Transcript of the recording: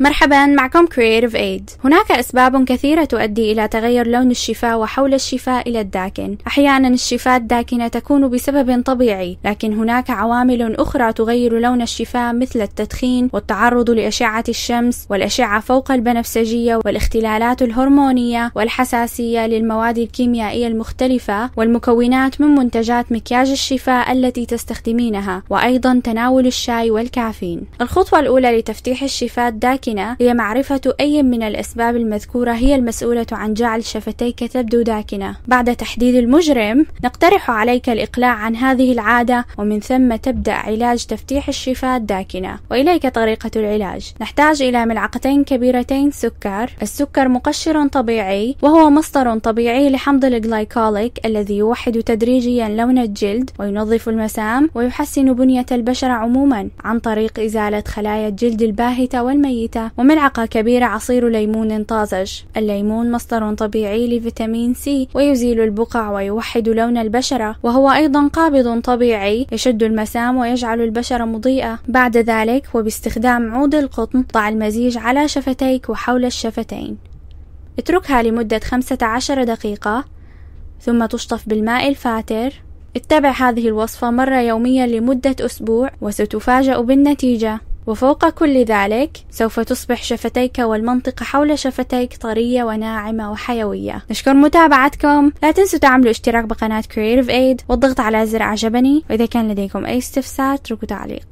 مرحبا معكم Creative Aid هناك أسباب كثيرة تؤدي إلى تغير لون الشفاه وحول الشفاه إلى الداكن أحيانا الشفاه الداكنة تكون بسبب طبيعي لكن هناك عوامل أخرى تغير لون الشفاه مثل التدخين والتعرض لأشعة الشمس والأشعة فوق البنفسجية والاختلالات الهرمونية والحساسية للمواد الكيميائية المختلفة والمكونات من منتجات مكياج الشفاه التي تستخدمينها وأيضا تناول الشاي والكافيين الخطوة الأولى لتفتيح الشفاه الداكنة ممكنة هي معرفة أي من الأسباب المذكورة هي المسؤولة عن جعل شفتيك تبدو داكنة بعد تحديد المجرم نقترح عليك الإقلاع عن هذه العادة ومن ثم تبدأ علاج تفتيح الشفاه الداكنة وإليك طريقة العلاج نحتاج إلى ملعقتين كبيرتين سكر السكر مقشر طبيعي وهو مصدر طبيعي لحمض الجلايكوليك الذي يوحد تدريجيا لون الجلد وينظف المسام ويحسن بنية البشرة عموما عن طريق إزالة خلايا الجلد الباهتة والميتة وملعقة كبيرة عصير ليمون طازج الليمون مصدر طبيعي لفيتامين سي ويزيل البقع ويوحد لون البشرة وهو أيضا قابض طبيعي يشد المسام ويجعل البشرة مضيئة بعد ذلك وباستخدام عود القطن ضع المزيج على شفتيك وحول الشفتين اتركها لمدة 15 دقيقة ثم تشطف بالماء الفاتر اتبع هذه الوصفة مرة يوميا لمدة أسبوع وستفاجأ بالنتيجة وفوق كل ذلك سوف تصبح شفتيك والمنطقة حول شفتيك طرية وناعمة وحيوية نشكر متابعتكم لا تنسوا تعملوا اشتراك بقناة Creative Aid والضغط على زر عجبني وإذا كان لديكم أي استفسار اتركوا تعليق